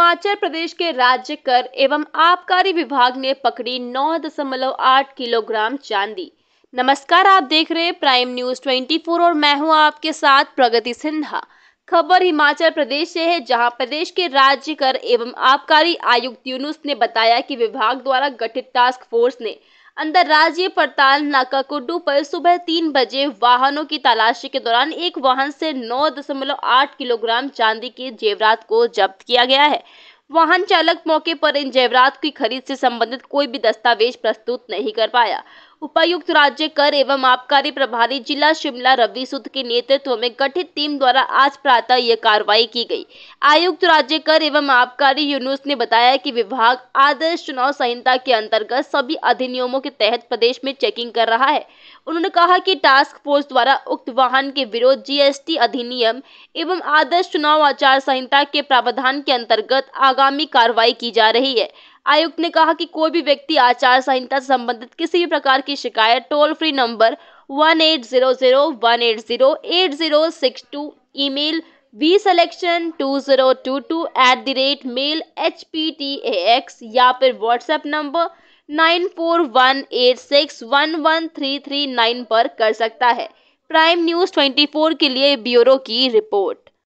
हिमाचल प्रदेश के राज्य कर एवं आबकारी विभाग ने पकड़ी 9.8 किलोग्राम चांदी नमस्कार आप देख रहे हैं प्राइम न्यूज 24 और मैं हूं आपके साथ प्रगति सिन्हा खबर हिमाचल प्रदेश से है जहां प्रदेश के राज्य कर एवं आबकारी आयुक्त यूनुस ने बताया कि विभाग द्वारा गठित टास्क फोर्स ने अंतर्राज्यीय पड़ताल नाकाकुडू पर सुबह तीन बजे वाहनों की तलाशी के दौरान एक वाहन से 9.8 किलोग्राम चांदी के जेवरात को जब्त किया गया है वाहन चालक मौके पर इन जेवरात की खरीद से संबंधित कोई भी दस्तावेज प्रस्तुत नहीं कर पाया उपायुक्त राज्य कर एवं आबकारी प्रभारी जिला शिमला रवि सुद के नेतृत्व में गठित टीम द्वारा आज प्रातः यह कार्रवाई की गई आयुक्त राज्य कर एवं आबकारी यूनुस ने बताया कि विभाग आदर्श चुनाव संहिता के अंतर्गत सभी अधिनियमों के तहत प्रदेश में चेकिंग कर रहा है उन्होंने कहा कि टास्क फोर्स द्वारा उक्त वाहन के विरोध जीएसटी अधिनियम एवं आदर्श चुनाव आचार संहिता के प्रावधान के अंतर्गत आगामी कार्रवाई की जा रही है आयुक्त ने कहा कि कोई भी व्यक्ति आचार संहिता से संबंधित किसी भी प्रकार की शिकायत toll free number one eight zero zero one eight zero eight zero six two e mail V selection two zero two two at the rate mail H P T A X या फिर WhatsApp number nine four one eight six one one three three nine पर कर सकता है prime news twenty four के लिए bureau की report